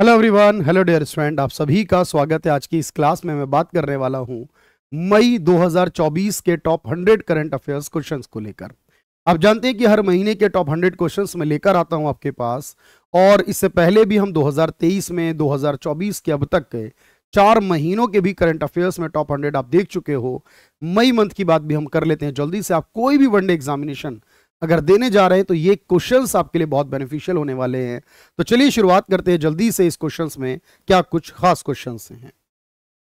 hello everyone hello dear student आप सभी का स्वागत है आज की इस क्लास में मैं बात करने वाला हूं मई 2024 के टॉप 100 करंट अफेयर्स क्वेश्चंस को लेकर आप जानते हैं कि हर महीने के टॉप 100 क्वेश्चंस मैं लेकर आता हूं आपके पास और इससे पहले भी हम 2023 में 2024 के अब तक के चार महीनों के भी करंट अफेयर्स में टॉप हंड्रेड आप देख चुके हो मई मंथ की बात भी हम कर लेते हैं जल्दी से आप कोई भी वनडे एग्जामिनेशन अगर देने जा रहे हैं तो ये क्वेश्चंस आपके लिए बहुत बेनिफिशियल होने वाले हैं तो चलिए शुरुआत करते हैं जल्दी से इस क्वेश्चंस में क्या कुछ खास क्वेश्चंस हैं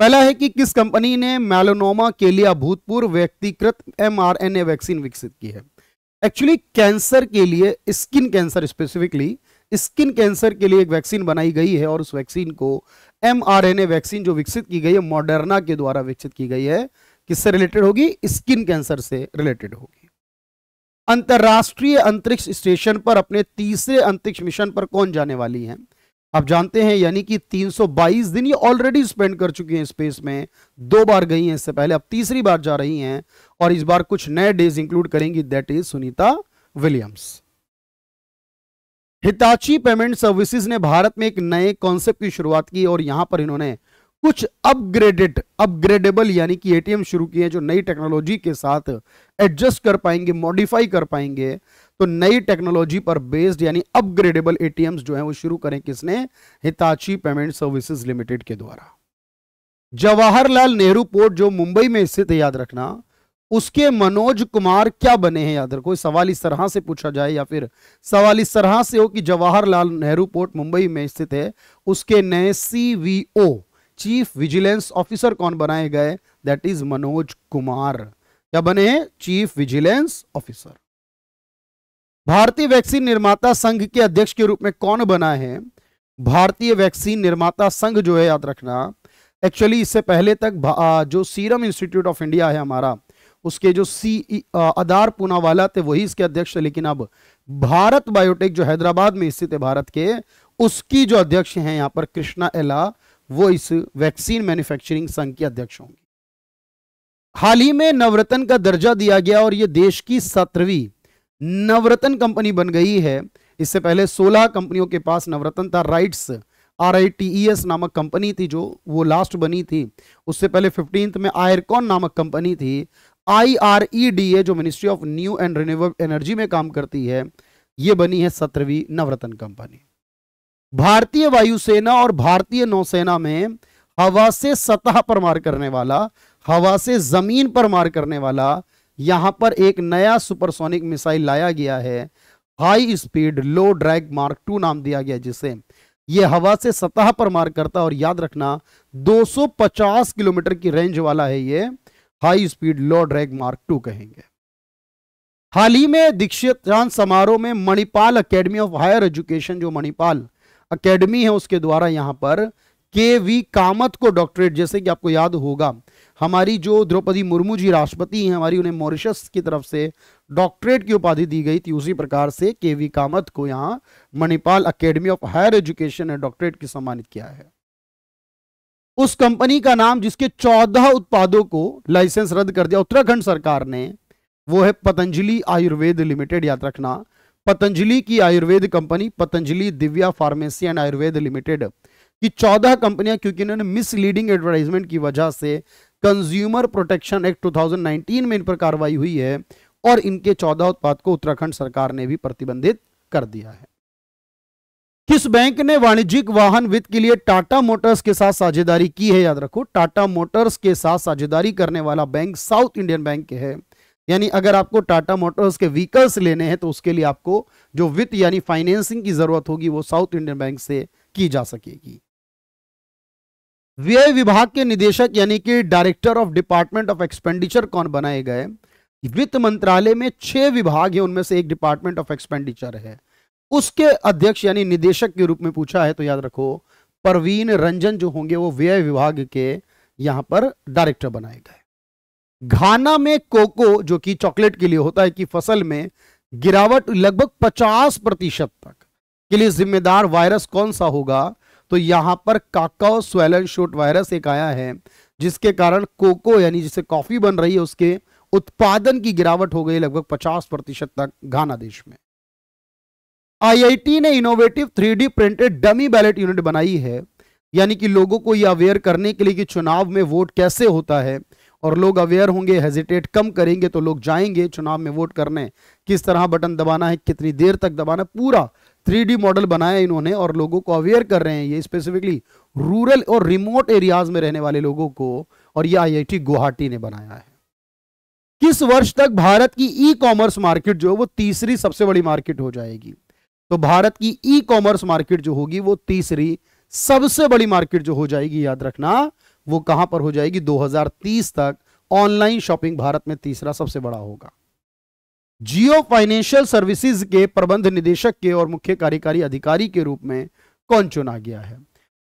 पहला है कि किस कंपनी ने मेलोनोमा के लिए अभूतपूर्व व्यक्तिकृत एमआरएनए वैक्सीन विकसित की है एक्चुअली कैंसर के लिए skin cancer specifically skin cancer के लिए एक वैक्सीन बनाई गई है और उस वैक्सीन को एम वैक्सीन जो विकसित की गई है मॉडर्ना के द्वारा विकसित की गई है किससे रिलेटेड होगी स्किन कैंसर से रिलेटेड होगी अंतर्राष्ट्रीय अंतरिक्ष स्टेशन पर अपने तीसरे अंतरिक्ष मिशन पर कौन जाने वाली है आप जानते हैं यानी कि 322 दिन ये ऑलरेडी स्पेंड कर चुकी हैं स्पेस में दो बार गई हैं इससे पहले अब तीसरी बार जा रही हैं और इस बार कुछ नए डेज इंक्लूड करेंगी that is Sunita Williams Hitachi payment services ने भारत में एक नए कॉन्सेप्ट की शुरुआत की और यहां पर इन्होंने कुछ अपग्रेडेड अपग्रेडेबल यानी कि एटीएम शुरू किए जो नई टेक्नोलॉजी के साथ एडजस्ट कर पाएंगे मॉडिफाई कर पाएंगे तो नई टेक्नोलॉजी पर बेस्ड यानी अपग्रेडेबल एटीएम्स जो है वो शुरू करें किसने हिताची पेमेंट सर्विसेज लिमिटेड के द्वारा जवाहरलाल नेहरू पोर्ट जो मुंबई में स्थित है याद रखना उसके मनोज कुमार क्या बने हैं याद रखो सवाल इस तरह से पूछा जाए या फिर सवाल इस तरह से हो कि जवाहरलाल नेहरू पोर्ट मुंबई में स्थित है उसके नए सीवीओ चीफ विजिलेंस ऑफिसर कौन बनाए गए दैट इज मनोज कुमार क्या बने चीफ विजिलेंस ऑफिसर भारतीय वैक्सीन निर्माता संघ के अध्यक्ष के रूप में कौन बना है भारतीय वैक्सीन निर्माता संघ जो है याद रखना एक्चुअली इससे पहले तक जो सीरम इंस्टीट्यूट ऑफ इंडिया है हमारा उसके जो सी अदार e, पूनावाला थे वही इसके अध्यक्ष थे लेकिन अब भारत बायोटेक जो हैदराबाद में स्थित है भारत के उसकी जो अध्यक्ष हैं यहां पर कृष्णा एला वो इस वैक्सीन मैन्युफैक्चरिंग संघ के अध्यक्ष होंगे हाल ही में नवरत्न का दर्जा दिया गया और यह देश की सत्रहवीं नवरत्न कंपनी बन गई है इससे पहले 16 कंपनियों के पास नवरत्न था RITES R I T E S नामक कंपनी थी जो वो लास्ट बनी थी उससे पहले फिफ्टींथ में आयरकॉन नामक कंपनी थी I R E D A जो ministry of new and renewable energy में काम करती है ये बनी है सत्रहवीं नवरत्न कंपनी भारतीय वायुसेना और भारतीय नौसेना में हवा से सतह पर मार करने वाला हवा से जमीन पर मार करने वाला यहां पर एक नया सुपरसोनिक मिसाइल लाया गया है high speed low drag mark two नाम दिया गया जिसे यह हवा से सतह पर मार करता और याद रखना 250 किलोमीटर की रेंज वाला है यह high speed low drag mark two कहेंगे हाल ही में दीक्षित समारोह में Manipal academy of higher education जो मणिपाल एकेडमी है उसके द्वारा यहाँ पर के वी कामत को डॉक्टरेट जैसे कि आपको याद होगा हमारी जो द्रौपदी मुर्मू जी राष्ट्रपति हैं हमारी उन्हें मॉरिशस की तरफ से डॉक्टरेट की उपाधि दी गई थी उसी प्रकार से के वी कामत को यहाँ Manipal academy of higher education ने डॉक्टरेट की सम्मानित किया है उस कंपनी का नाम जिसके चौदह उत्पादों को लाइसेंस रद्द कर दिया उत्तराखंड सरकार ने वो है पतंजलि आयुर्वेद लिमिटेड याद रखना पतंजलि की Ayurved company Patanjali Divya pharmacy and Ayurved limited की चौदह कंपनियां क्योंकि इन्होंने मिसलीडिंग एडवर्टाइजमेंट की वजह से कंज्यूमर प्रोटेक्शन एक्ट 2019 में इन पर कार्रवाई हुई है और इनके चौदह उत्पाद को उत्तराखंड सरकार ने भी प्रतिबंधित कर दिया है किस बैंक ने वाणिज्यिक वाहन वित्त के लिए टाटा मोटर्स के साथ साझेदारी की है याद रखो टाटा मोटर्स के साथ साझेदारी करने वाला बैंक साउथ इंडियन बैंक है यानी अगर आपको टाटा मोटर्स के व्हीकल्स लेने हैं तो उसके लिए आपको जो वित्त यानी फाइनेंसिंग की जरूरत होगी वो साउथ इंडियन बैंक से की जा सकेगी व्यय विभाग के निदेशक यानी कि director of department of expenditure कौन बनाए गए वित्त मंत्रालय में छह विभाग है उनमें से एक डिपार्टमेंट ऑफ एक्सपेंडिचर है उसके अध्यक्ष यानी निदेशक के रूप में पूछा है तो याद रखो परवीन रंजन जो होंगे वो व्यय विभाग के यहां पर डायरेक्टर बनाए गए घाना में कोको जो कि चॉकलेट के लिए होता है कि फसल में गिरावट लगभग 50 प्रतिशत तक के लिए जिम्मेदार वायरस कौन सा होगा तो यहां पर काकाओ स्वेलन शोट वायरस एक आया है जिसके कारण कोको यानी जिसे कॉफी बन रही है उसके उत्पादन की गिरावट हो गई लगभग 50 प्रतिशत तक घाना देश में आईआईटी ने innovative three printed dummy ballot unit बनाई है यानी कि लोगों को यह अवेयर करने के लिए कि चुनाव में वोट कैसे होता है और लोग अवेयर होंगे हेजिटेट कम करेंगे तो लोग जाएंगे चुनाव में वोट करने किस तरह बटन दबाना है कितनी देर तक दबाना पूरा थ्री मॉडल बनाया इन्होंने और लोगों को अवेयर कर रहे हैं ये स्पेसिफिकली रूरल और रिमोट एरियाज में रहने वाले लोगों को और ये आईआईटी गुवाहाटी ने बनाया है किस वर्ष तक भारत की ई कॉमर्स मार्केट जो है वो तीसरी सबसे बड़ी मार्केट हो जाएगी तो भारत की ई कॉमर्स मार्केट जो होगी वो तीसरी सबसे बड़ी मार्केट जो हो जाएगी याद रखना 2030 वो कहां पर हो जाएगी 2030 तक ऑनलाइन शॉपिंग भारत में तीसरा सबसे बड़ा होगा जियो फाइनेंशियल सर्विसेज के प्रबंध निदेशक के और मुख्य कार्यकारी अधिकारी के रूप में कौन चुना गया है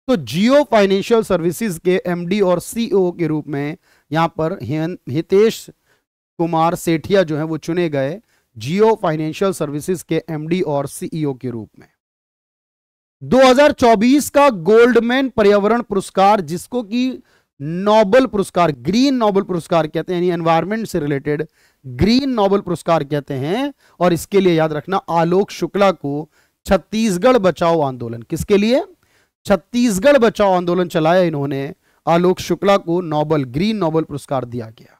तो जियो फाइनेंशियल सर्विसेज के एमडी और सीईओ e के रूप में यहां पर हितेश कुमार सेठिया जो है वो चुने गए जियो फाइनेंशियल सर्विसेज के एमडी और सीईओ e के रूप में 2024 का गोल्डमैन पर्यावरण पुरस्कार जिसको कि नोबल पुरस्कार ग्रीन नोबल पुरस्कार कहते हैं यानी एनवायरमेंट से रिलेटेड ग्रीन नोबल पुरस्कार कहते हैं और इसके लिए याद रखना आलोक शुक्ला को छत्तीसगढ़ बचाओ आंदोलन किसके लिए छत्तीसगढ़ बचाओ आंदोलन चलाया इन्होंने आलोक शुक्ला को नोबल ग्रीन नोबल पुरस्कार दिया गया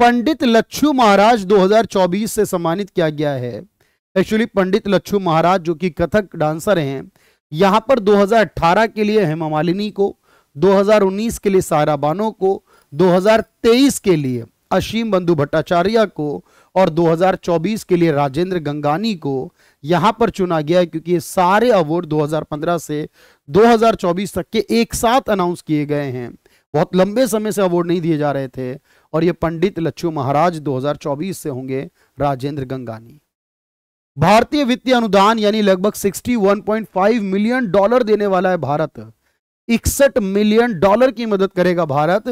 पंडित लच्छू महाराज 2024 से सम्मानित किया गया है एक्चुअली पंडित लच्छू महाराज जो कि कथक डांसर हैं यहाँ पर 2018 के लिए हेमा मालिनी को 2019 के लिए सारा बानो को 2023 के लिए अशीम बंधु भट्टाचार्य को और 2024 के लिए राजेंद्र गंगानी को यहाँ पर चुना गया है क्योंकि ये सारे अवार्ड 2015 से 2024 तक के एक साथ अनाउंस किए गए हैं बहुत लंबे समय से अवार्ड नहीं दिए जा रहे थे और ये पंडित लच्छू महाराज 2024 से होंगे राजेंद्र गंगानी भारतीय वित्तीय अनुदान यानी लगभग 61.5 मिलियन डॉलर देने वाला है भारत इकसठ मिलियन डॉलर की मदद करेगा भारत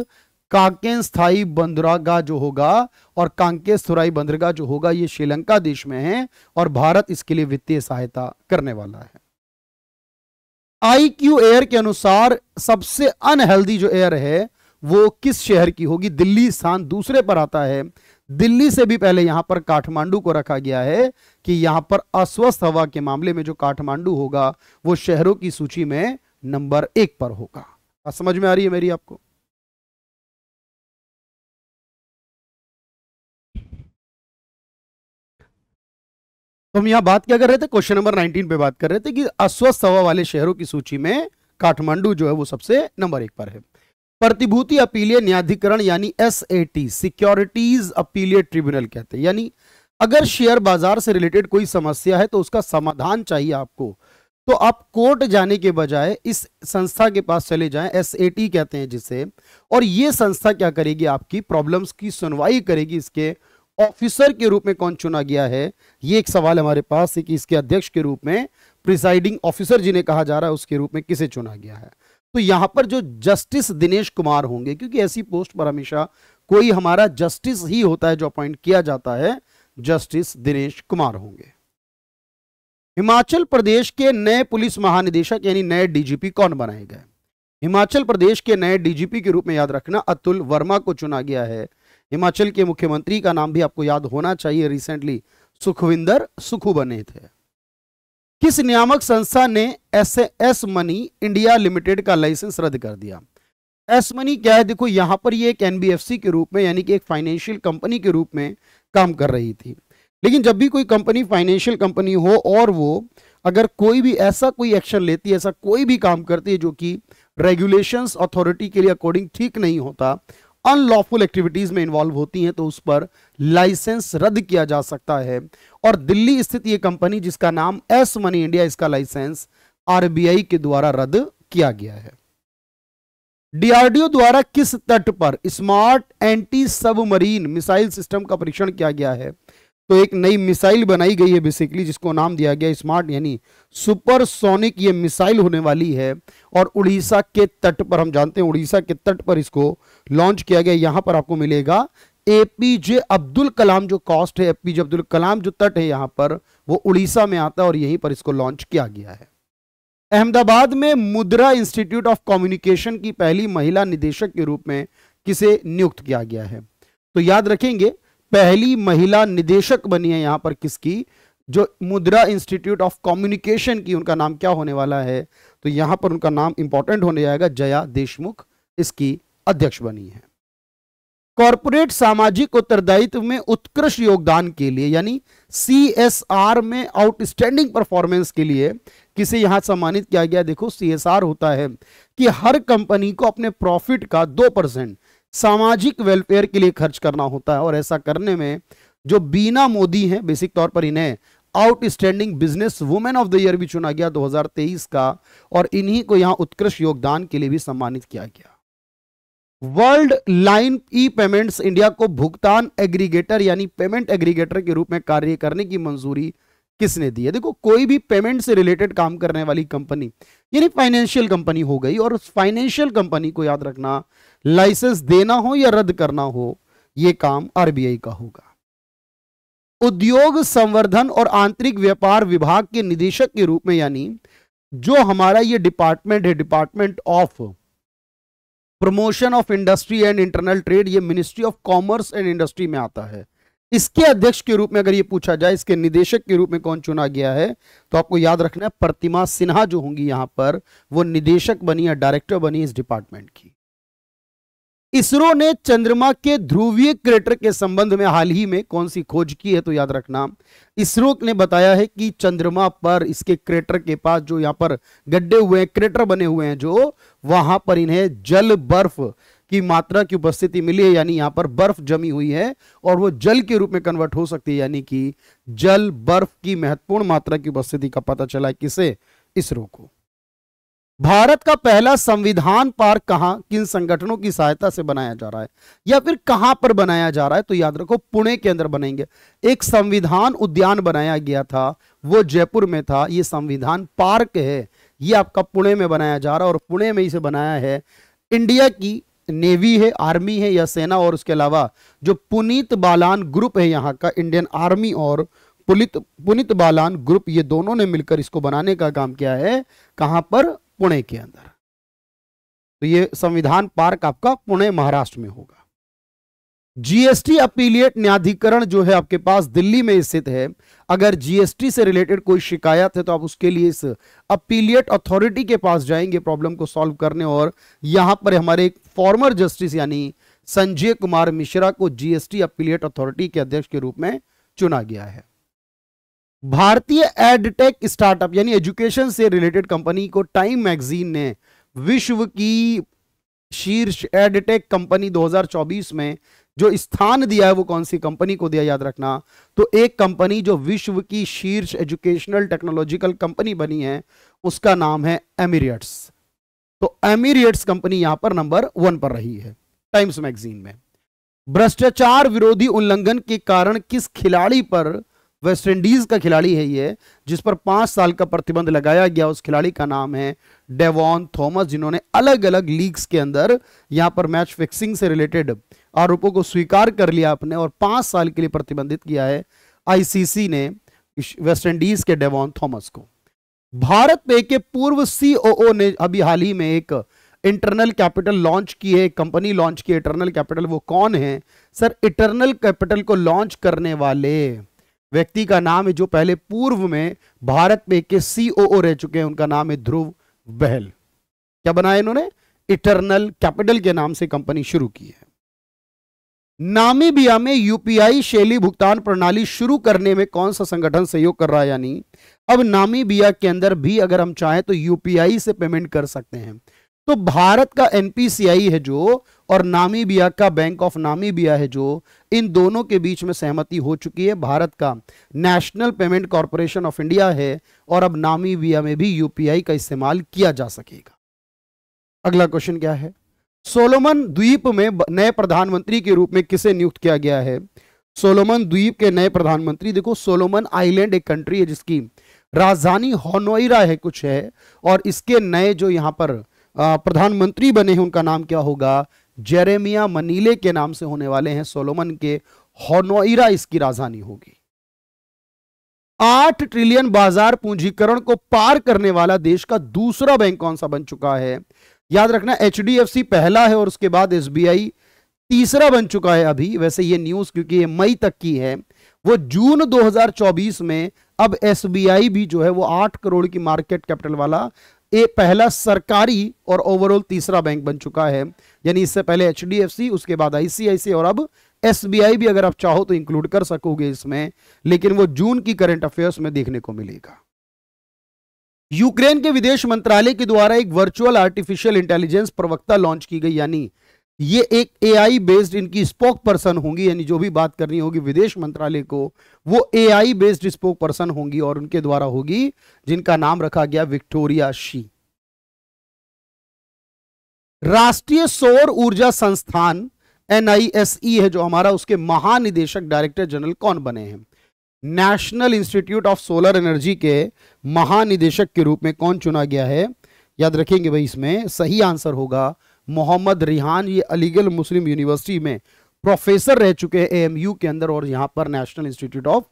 कांकेन स्थाई बंदरगाह जो होगा और कांके सुराई बंदरगाह जो होगा ये श्रीलंका देश में है और भारत इसके लिए वित्तीय सहायता करने वाला है आई क्यू एयर के अनुसार सबसे अनहेल्दी जो एयर है वो किस शहर की होगी दिल्ली स्थान दूसरे पर आता है दिल्ली से भी पहले यहां पर काठमांडू को रखा गया है कि यहां पर अस्वस्थ हवा के मामले में जो काठमांडू होगा वो शहरों की सूची में नंबर एक पर होगा समझ में आ रही है मेरी आपको तो हम यहां बात क्या कर रहे थे क्वेश्चन नंबर 19 पे बात कर रहे थे कि अस्वस्थ हवा वाले शहरों की सूची में काठमांडू जो है वो सबसे नंबर एक पर है प्रतिभूति अपीलीय न्यायाधिकरण यानी एस सिक्योरिटीज अपीलीय ट्रिब्यूनल कहते हैं यानी अगर शेयर बाजार से रिलेटेड कोई समस्या है तो उसका समाधान चाहिए आपको तो आप कोर्ट जाने के बजाय इस संस्था के पास चले जाएं एस कहते हैं जिसे और ये संस्था क्या करेगी आपकी प्रॉब्लम्स की सुनवाई करेगी इसके ऑफिसर के रूप में कौन चुना गया है ये एक सवाल हमारे पास है कि इसके अध्यक्ष के रूप में प्रिसाइडिंग ऑफिसर जिन्हें कहा जा रहा है उसके रूप में किसे चुना गया है तो यहां पर जो जस्टिस दिनेश कुमार होंगे क्योंकि ऐसी पोस्ट पर हमेशा कोई हमारा जस्टिस ही होता है जो अपॉइंट किया जाता है जस्टिस दिनेश कुमार होंगे हिमाचल प्रदेश के नए पुलिस महानिदेशक यानी नए डीजीपी कौन बनाए गए हिमाचल प्रदेश के नए डीजीपी के रूप में याद रखना अतुल वर्मा को चुना गया है हिमाचल के मुख्यमंत्री का नाम भी आपको याद होना चाहिए रिसेंटली सुखविंदर सुखू बने थे किस नियामक संस्था ने S S money India limited का लाइसेंस रद्द कर दिया एस मनी क्या है देखो यहां पर ये एक एनबीएफसी के रूप में यानी कि एक फाइनेंशियल कंपनी के रूप में काम कर रही थी लेकिन जब भी कोई कंपनी फाइनेंशियल कंपनी हो और वो अगर कोई भी ऐसा कोई एक्शन लेती है ऐसा कोई भी काम करती है जो कि रेगुलेशंस अथॉरिटी के लिए अकॉर्डिंग ठीक नहीं होता अनलॉफुल एक्टिविटीज में इन्वॉल्व होती हैं तो उस पर लाइसेंस रद्द किया जा सकता है और दिल्ली स्थित ये कंपनी जिसका नाम एस मनी इंडिया इसका लाइसेंस आरबीआई के द्वारा रद्द किया गया है डीआरडीओ द्वारा किस तट पर smart anti submarine missile system का परीक्षण किया गया है तो एक नई मिसाइल बनाई गई है बेसिकली जिसको नाम दिया गया स्मार्ट यानी सुपरसोनिक ये मिसाइल होने वाली है और उड़ीसा के तट पर हम जानते हैं उड़ीसा के तट पर इसको लॉन्च किया गया यहां पर आपको मिलेगा एपीजे अब्दुल कलाम जो कॉस्ट है एपीजे अब्दुल कलाम जो तट है यहां पर वो उड़ीसा में आता है और यहीं पर इसको लॉन्च किया गया है अहमदाबाद में मुद्रा इंस्टीट्यूट ऑफ कम्युनिकेशन की पहली महिला निदेशक के रूप में किसे नियुक्त किया गया है तो याद रखेंगे पहली महिला निदेशक बनी है यहां पर किसकी जो मुद्रा इंस्टीट्यूट ऑफ कम्युनिकेशन की उनका नाम क्या होने वाला है तो यहां पर उनका नाम इंपॉर्टेंट होने जाएगा जया देशमुख इसकी अध्यक्ष बनी है कॉरपोरेट सामाजिक उत्तरदायित्व में उत्कृष्ट योगदान के लिए यानी सी में आउटस्टैंडिंग परफॉर्मेंस के लिए किसे यहां सम्मानित किया गया देखो सी होता है कि हर कंपनी को अपने प्रॉफिट का दो परसेंट सामाजिक वेलफेयर के लिए खर्च करना होता है और ऐसा करने में जो बीना मोदी हैं बेसिक तौर पर इन्हें outstanding business women of the year भी चुना गया 2023 का और इन्हीं को यहां उत्कृष्ट योगदान के लिए भी सम्मानित किया गया Worldline e payments India को भुगतान एग्रीगेटर यानी पेमेंट एग्रीगेटर के रूप में कार्य करने की मंजूरी किसने दी है देखो कोई भी पेमेंट से रिलेटेड काम करने वाली कंपनी यानी फाइनेंशियल कंपनी हो गई और उस फाइनेंशियल कंपनी को याद रखना लाइसेंस देना हो या रद्द करना हो यह काम आरबीआई का होगा उद्योग संवर्धन और आंतरिक व्यापार विभाग के निदेशक के रूप में यानी जो हमारा ये डिपार्टमेंट है department of promotion of industry and internal trade ये ministry of commerce and industry में आता है इसके अध्यक्ष के रूप में अगर ये पूछा जाए इसके निदेशक के रूप में कौन चुना गया है तो आपको याद रखना है प्रतिमा सिन्हा जो होंगी यहां पर वो निदेशक बनी या डायरेक्टर बनी इस डिपार्टमेंट की इसरो ने चंद्रमा के ध्रुवीय क्रेटर के संबंध में हाल ही में कौन सी खोज की है तो याद रखना इसरो ने बताया है कि चंद्रमा पर इसके क्रेटर के पास जो यहां पर गड्ढे हुए हैं क्रेटर बने हुए हैं जो वहां पर इन्हें जल बर्फ की मात्रा की उपस्थिति मिली है यानी यहां पर बर्फ जमी हुई है और वो जल के रूप में कन्वर्ट हो सकती है यानी कि जल बर्फ की महत्वपूर्ण मात्रा की उपस्थिति का पता चला किसे इसरो को भारत का पहला संविधान पार्क कहां किन संगठनों की सहायता से बनाया जा रहा है या फिर कहां पर बनाया जा रहा है तो याद रखो पुणे के अंदर बनेंगे एक संविधान उद्यान बनाया गया था वो जयपुर में था ये संविधान पार्क है ये आपका पुणे में बनाया जा रहा है और पुणे में इसे बनाया है इंडिया की नेवी है आर्मी है या सेना और उसके अलावा जो पुनीत बालान ग्रुप है यहाँ का इंडियन आर्मी और पुनित पुनित बालान ग्रुप ये दोनों ने मिलकर इसको बनाने का काम किया है कहां पर पुणे के अंदर तो ये संविधान पार्क आपका पुणे महाराष्ट्र में होगा जीएसटी अपीलिएट न्यायाधिकरण जो है आपके पास दिल्ली में स्थित है अगर जीएसटी से रिलेटेड कोई शिकायत है तो आप उसके लिए इस अपीलिएट अथॉरिटी के पास जाएंगे प्रॉब्लम को सॉल्व करने और यहां पर हमारे एक फॉर्मर जस्टिस यानी संजय कुमार मिश्रा को जीएसटी अपीलिएट अथॉरिटी के अध्यक्ष के रूप में चुना गया है भारतीय एडटेक स्टार्टअप यानी एजुकेशन से रिलेटेड कंपनी को टाइम मैगजीन ने विश्व की शीर्ष एडटेक कंपनी 2024 में जो स्थान दिया है वो कौन सी कंपनी को दिया याद रखना तो एक कंपनी जो विश्व की शीर्ष एजुकेशनल टेक्नोलॉजिकल कंपनी बनी है उसका नाम है एमिरेट्स तो एमिरेट्स कंपनी यहां पर नंबर वन पर रही है टाइम्स मैगजीन में भ्रष्टाचार विरोधी उल्लंघन के कारण किस खिलाड़ी पर वेस्टइंडीज़ का खिलाड़ी है ये जिस पर पांच साल का प्रतिबंध लगाया गया उस खिलाड़ी का नाम है डेवॉन थॉमस जिन्होंने अलग अलग लीग्स के अंदर यहां पर मैच फिक्सिंग से रिलेटेड आरोपों को स्वीकार कर लिया अपने और पांच साल के लिए प्रतिबंधित किया है आईसीसी ने वेस्ट इंडीज के डेवॉन थॉमस को भारत पे के पूर्व सीओओ ने अभी हाल ही में एक इंटरनल कैपिटल लॉन्च की है कंपनी लॉन्च की इंटरनल कैपिटल वो कौन है सर इंटरनल कैपिटल को लॉन्च करने वाले व्यक्ति का नाम है जो पहले पूर्व में भारत में के सीओओ रह चुके हैं उनका नाम है ध्रुव बहल क्या बनाया इन्होंने इटरनल कैपिटल के नाम से कंपनी शुरू की है नामीबिया में यूपीआई शैली भुगतान प्रणाली शुरू करने में कौन सा संगठन सहयोग कर रहा है यानी अब नामीबिया के अंदर भी अगर हम चाहें तो यूपीआई से पेमेंट कर सकते हैं तो भारत का एनपीसीआई है जो और नामीबिया का बैंक ऑफ नामीबिया है जो इन दोनों के बीच में सहमति हो चुकी है भारत का national payment corporation of India है और अब नामीबिया में भी यूपीआई का इस्तेमाल किया जा सकेगा अगला क्वेश्चन क्या है सोलोमन द्वीप में नए प्रधानमंत्री के रूप में किसे नियुक्त किया गया है सोलोमन द्वीप के नए प्रधानमंत्री देखो सोलोमन आइलैंड एक कंट्री है जिसकी राजधानी होनोइरा है कुछ है और इसके नए जो यहां पर प्रधानमंत्री बने हैं उनका नाम क्या होगा जेरेमिया मनीले के नाम से होने वाले हैं सोलोमन के होनोइरा इसकी राजधानी होगी आठ ट्रिलियन बाजार पूंजीकरण को पार करने वाला देश का दूसरा बैंक कौन सा बन चुका है याद रखना एच पहला है और उसके बाद एस तीसरा बन चुका है अभी वैसे ये न्यूज क्योंकि ये मई तक की है वो जून 2024 में अब एस भी जो है वो आठ करोड़ की मार्केट कैपिटल वाला ये पहला सरकारी और ओवरऑल तीसरा बैंक बन चुका है यानी इससे पहले एच उसके बाद आईसीआईसी और अब एस भी अगर आप चाहो तो इंक्लूड कर सकोगे इसमें लेकिन वो जून की करंट अफेयर्स में देखने को मिलेगा यूक्रेन के विदेश मंत्रालय के द्वारा एक वर्चुअल आर्टिफिशियल इंटेलिजेंस प्रवक्ता लॉन्च की गई यानी ये एक एआई बेस्ड इनकी स्पोक पर्सन होंगी यानी जो भी बात करनी होगी विदेश मंत्रालय को वो एआई बेस्ड स्पोक पर्सन होंगी और उनके द्वारा होगी जिनका नाम रखा गया विक्टोरिया शी राष्ट्रीय सौर ऊर्जा संस्थान एनआईएसई e है जो हमारा उसके महानिदेशक डायरेक्टर जनरल कौन बने हैं national institute of solar energy के महानिदेशक के रूप में कौन चुना गया है याद रखेंगे भाई इसमें सही आंसर होगा मोहम्मद रिहान ये अलीगढ़ मुस्लिम यूनिवर्सिटी में प्रोफेसर रह चुके हैं एएमयू के अंदर और यहां पर national institute of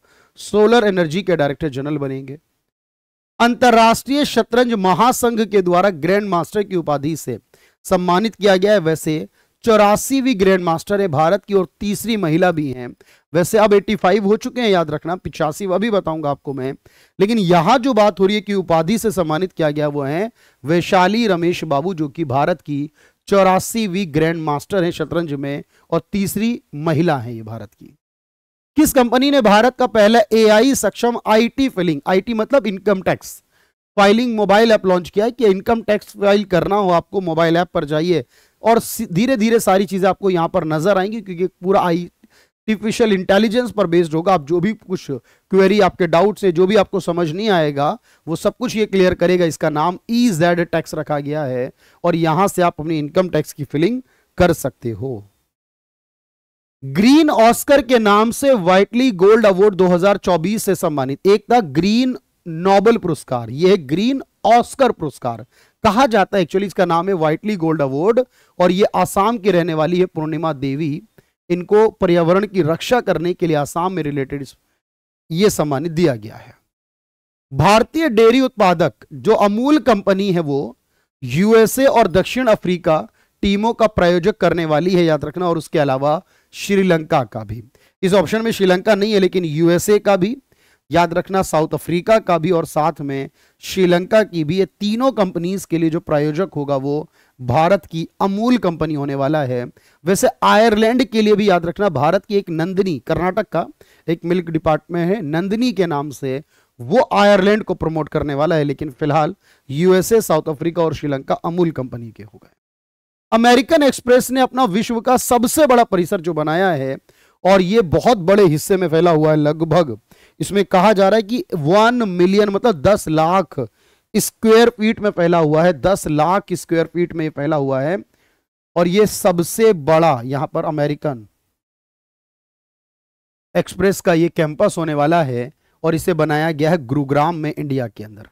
solar energy के डायरेक्टर जनरल बनेंगे अंतर्राष्ट्रीय शतरंज महासंघ के द्वारा ग्रैंड मास्टर की उपाधि से सम्मानित किया गया है वैसे चौरासीवी ग्रैंड मास्टर है भारत की और तीसरी महिला भी हैं वैसे अब 85 हो चुके हैं याद रखना पिछासी अभी बताऊंगा आपको मैं लेकिन यहां जो बात हो रही है कि उपाधि से सम्मानित किया गया वो है वैशाली रमेश बाबू जो कि भारत की चौरासीवी ग्रैंड मास्टर हैं शतरंज में और तीसरी महिला हैं ये भारत की किस कंपनी ने भारत का पहला एआई सक्षम आईटी फिलिंग आईटी मतलब income tax filing mobile app launch किया है कि इनकम टैक्स फाइल करना हो आपको मोबाइल ऐप पर जाइए और धीरे धीरे सारी चीज़ें आपको यहां पर नजर आएंगी क्योंकि पूरा आई आर्टिफिशियल इंटेलिजेंस पर बेस्ड होगा आप जो भी कुछ क्वेरी आपके डाउट से जो भी आपको समझ नहीं आएगा वो सब कुछ ये क्लियर करेगा इसका नाम ई जेड टैक्स रखा गया है और यहां से आप अपनी इनकम टैक्स की फिलिंग कर सकते हो ग्रीन ऑस्कर के नाम से वाइटली गोल्ड अवार्ड 2024 से सम्मानित एक था ग्रीन नोबेल पुरस्कार यह ग्रीन ऑस्कर पुरस्कार कहा जाता है एक्चुअली इसका नाम है वाइटली गोल्ड अवार्ड और ये आसाम की रहने वाली है पूर्णिमा देवी इनको पर्यावरण की रक्षा करने के लिए आसाम में रिलेटेड ये सम्मान दिया गया है भारतीय डेयरी उत्पादक जो अमूल कंपनी है वो यूएसए और दक्षिण अफ्रीका टीमों का प्रायोजक करने वाली है याद रखना और उसके अलावा श्रीलंका का भी इस ऑप्शन में श्रीलंका नहीं है लेकिन यूएसए का भी याद रखना साउथ अफ्रीका का भी और साथ में श्रीलंका की भी ये तीनों कंपनीज के लिए जो प्रायोजक होगा वो भारत की अमूल कंपनी होने वाला है वैसे आयरलैंड के लिए भी याद रखना भारत की एक नंदनी कर्नाटक का एक मिल्क डिपार्टमेंट है नंदनी के नाम से वो आयरलैंड को प्रमोट करने वाला है लेकिन फिलहाल यूएसए साउथ अफ्रीका और श्रीलंका अमूल कंपनी के हो गए अमेरिकन एक्सप्रेस ने अपना विश्व का सबसे बड़ा परिसर जो बनाया है और ये बहुत बड़े हिस्से में फैला हुआ है लगभग इसमें कहा जा रहा है कि वन मिलियन मतलब दस लाख स्क्वायर फीट में फैला हुआ है दस लाख स्क्वायर फीट में फैला हुआ है और यह सबसे बड़ा यहां पर अमेरिकन एक्सप्रेस का यह कैंपस होने वाला है और इसे बनाया गया है गुरुग्राम में इंडिया के अंदर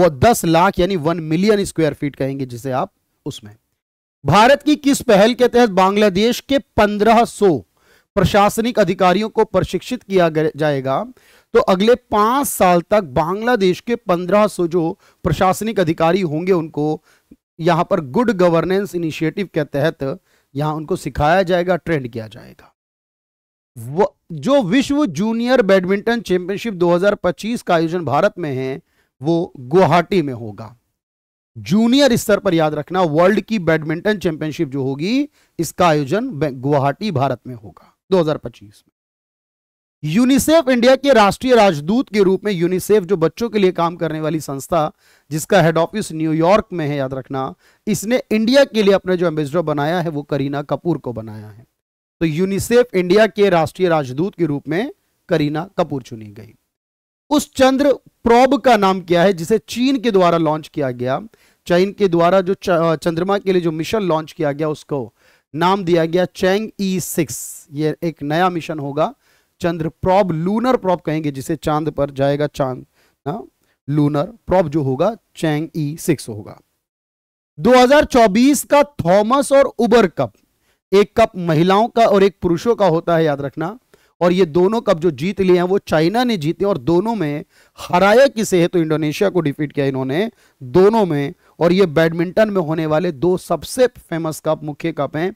वो दस लाख यानी वन मिलियन स्क्वायर फीट कहेंगे जिसे आप उसमें भारत की किस पहल के तहत बांग्लादेश के पंद्रह प्रशासनिक अधिकारियों को प्रशिक्षित किया जाएगा तो अगले पांच साल तक बांग्लादेश के 1500 जो प्रशासनिक अधिकारी होंगे उनको यहां पर गुड गवर्नेंस इनिशिएटिव के तहत यहां उनको सिखाया जाएगा ट्रेंड किया जाएगा वो जो विश्व जूनियर बैडमिंटन चैंपियनशिप 2025 का आयोजन भारत में है वो गुवाहाटी में होगा जूनियर स्तर पर याद रखना वर्ल्ड की बैडमिंटन चैंपियनशिप जो होगी इसका आयोजन गुवाहाटी भारत में होगा 2025 में यूनिसेफ इंडिया के राष्ट्रीय राजदूत के रूप में यूनिसेफ जो बच्चों के लिए काम करने वाली संस्था जिसका हेड ऑफिस न्यूयॉर्क में है याद रखना इसने इंडिया के लिए अपने जो एम्बेसडर बनाया है वो करीना कपूर को बनाया है तो यूनिसेफ इंडिया के राष्ट्रीय राजदूत के रूप में करीना कपूर चुनी गई उस चंद्र प्रॉब का नाम क्या है जिसे चीन के द्वारा लॉन्च किया गया चीन के द्वारा जो चंद्रमा के लिए जो मिशन लॉन्च किया गया उसको नाम दिया गया चैंग ई सिक्स ये एक नया मिशन होगा चंद्र प्रॉब लूनर प्रॉब कहेंगे जिसे चांद पर जाएगा चांद ना लूनर प्रॉब जो होगा चैंग ई सिक्स होगा 2024 का थॉमस और उबर कप एक कप महिलाओं का और एक पुरुषों का होता है याद रखना और ये दोनों कप जो जीत लिए हैं वो चाइना ने जीते और दोनों में हराया किसे है तो इंडोनेशिया को डिफीट किया इन्होंने दोनों में और ये बैडमिंटन में होने वाले दो सबसे फेमस कप मुख्य कप हैं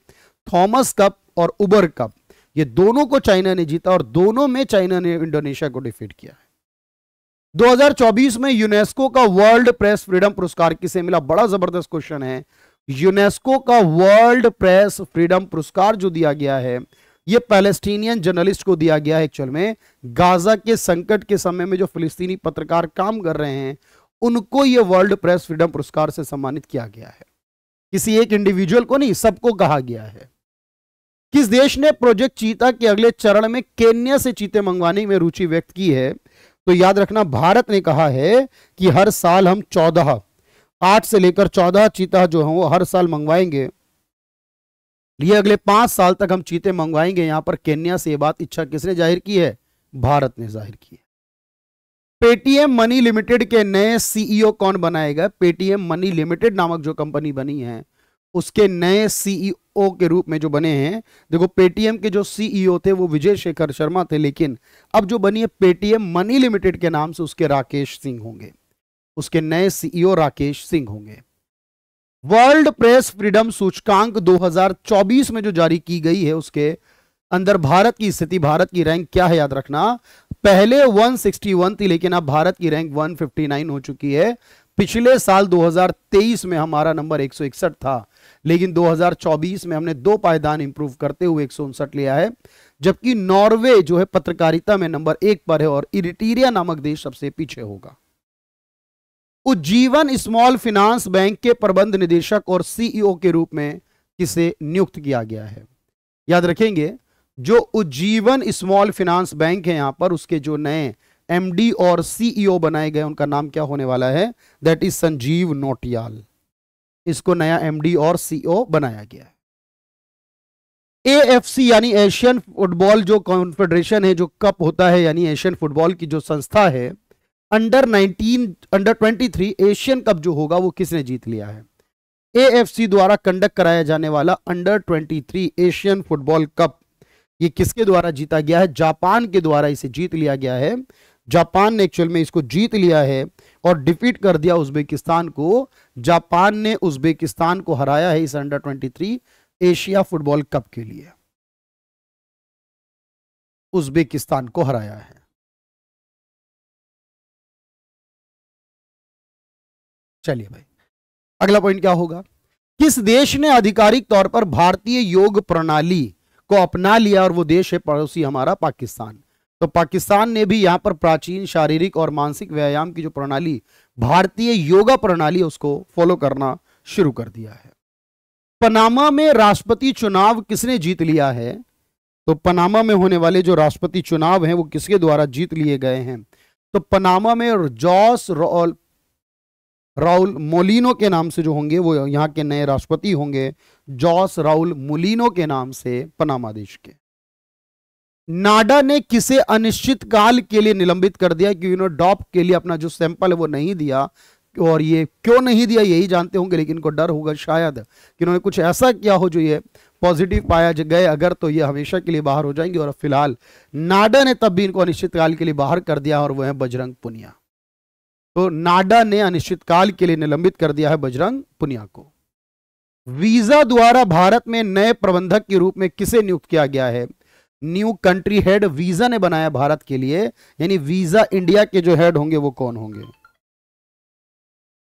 थॉमस कप और उबर कप ये दोनों को चाइना ने जीता और दोनों में चाइना ने इंडोनेशिया को डिफीट किया है 2024 में यूनेस्को का वर्ल्ड प्रेस फ्रीडम पुरस्कार किसे मिला बड़ा जबरदस्त क्वेश्चन है यूनेस्को का वर्ल्ड प्रेस फ्रीडम पुरस्कार जो दिया गया है ये पैलेस्टीनियन जर्नलिस्ट को दिया गया है एक्चुअल में गाजा के संकट के समय में जो फिलिस्तीनी पत्रकार काम कर रहे हैं उनको यह वर्ल्ड प्रेस फ्रीडम पुरस्कार से सम्मानित किया गया है किसी एक इंडिविजुअल को नहीं सबको कहा गया है किस देश ने प्रोजेक्ट चीता के अगले चरण में केन्या से चीते मंगवाने में रुचि व्यक्त की है तो याद रखना भारत ने कहा है कि हर साल हम चौदह आठ से लेकर चौदह चीता जो है वो हर साल मंगवाएंगे ये अगले पांच साल तक हम चीते मंगवाएंगे यहां पर केन्या से ये बात इच्छा किसने जाहिर की है भारत ने जाहिर की है पेटीएम मनी लिमिटेड के नए सीईओ e कौन बनाएगा पेटीएम मनी लिमिटेड नामक जो कंपनी बनी है उसके नए सीईओ e के रूप में जो बने हैं देखो पेटीएम के जो सीईओ e थे वो विजय शेखर शर्मा थे लेकिन अब जो बनी है पेटीएम मनी लिमिटेड के नाम से उसके राकेश सिंह होंगे उसके नए सीईओ राकेश सिंह होंगे वर्ल्ड प्रेस फ्रीडम सूचकांक 2024 में जो जारी की गई है उसके अंदर भारत की स्थिति भारत की रैंक क्या है याद रखना पहले 161 थी लेकिन अब भारत की रैंक 159 हो चुकी है पिछले साल 2023 में हमारा नंबर 161 था लेकिन 2024 में हमने दो पायदान इंप्रूव करते हुए एक लिया है जबकि नॉर्वे जो है पत्रकारिता में नंबर एक पर है और इरिटीरिया नामक देश सबसे पीछे होगा उज्जीवन स्मॉल फिनांस बैंक के प्रबंध निदेशक और सीईओ e के रूप में किसे नियुक्त किया गया है याद रखेंगे जो उज्जीवन स्मॉल फिनांस बैंक है यहां पर उसके जो नए एमडी और सीईओ e बनाए गए उनका नाम क्या होने वाला है दैट इज संजीव नोटियाल इसको नया एमडी और सीईओ e बनाया गया है एएफसी यानी एशियन फुटबॉल जो कॉन्फेडरेशन है जो कप होता है यानी एशियन फुटबॉल की जो संस्था है अंडर 19 अंडर 23 एशियन कप जो होगा वो किसने जीत लिया है एएफसी द्वारा कंडक्ट कराया जाने वाला अंडर 23 एशियन फुटबॉल कप ये किसके द्वारा जीता गया है जापान के द्वारा इसे जीत लिया गया है जापान ने एक्चुअल में इसको जीत लिया है और डिफीट कर दिया उज्बेकिस्तान को जापान ने उज्बेकिस्तान को हराया है इस under twenty three Asia football cup के लिए उज्बेकिस्तान को हराया है चलिए भाई अगला पॉइंट क्या होगा किस देश ने आधिकारिक तौर पर भारतीय योग प्रणाली को अपना लिया और वो देश है पड़ोसी हमारा पाकिस्तान तो पाकिस्तान ने भी यहाँ पर प्राचीन शारीरिक और मानसिक व्यायाम की जो प्रणाली भारतीय योगा प्रणाली उसको फॉलो करना शुरू कर दिया है पनामा में राष्ट्रपति चुनाव किसने जीत लिया है तो पनामा में होने वाले जो राष्ट्रपति चुनाव हैं वो किसके द्वारा जीत लिए गए हैं तो पनामा में जॉस राउल मोलिनो के नाम से जो होंगे वो यहाँ के नए राष्ट्रपति होंगे जॉस राउल मुलिनो के नाम से पनामा देश के नाडा ने किसे अनिश्चित काल के लिए निलंबित कर दिया कि उन्होंने डॉप के लिए अपना जो सैंपल है वो नहीं दिया और ये क्यों नहीं दिया यही जानते होंगे लेकिन इनको डर होगा शायद कि उन्होंने कुछ ऐसा किया हो जो ये पॉजिटिव पाया गए अगर तो ये हमेशा के लिए बाहर हो जाएंगे और फिलहाल नाडा ने तब भी इनको अनिश्चितकाल के लिए बाहर कर दिया और वह है बजरंग पुनिया तो नाडा ने अनिश्चितकाल के लिए निलंबित कर दिया है बजरंग पुनिया को वीजा द्वारा भारत में नए प्रबंधक के रूप में किसे नियुक्त किया गया है न्यू कंट्री हेड वीजा ने बनाया भारत के लिए यानी वीजा इंडिया के जो हेड होंगे वो कौन होंगे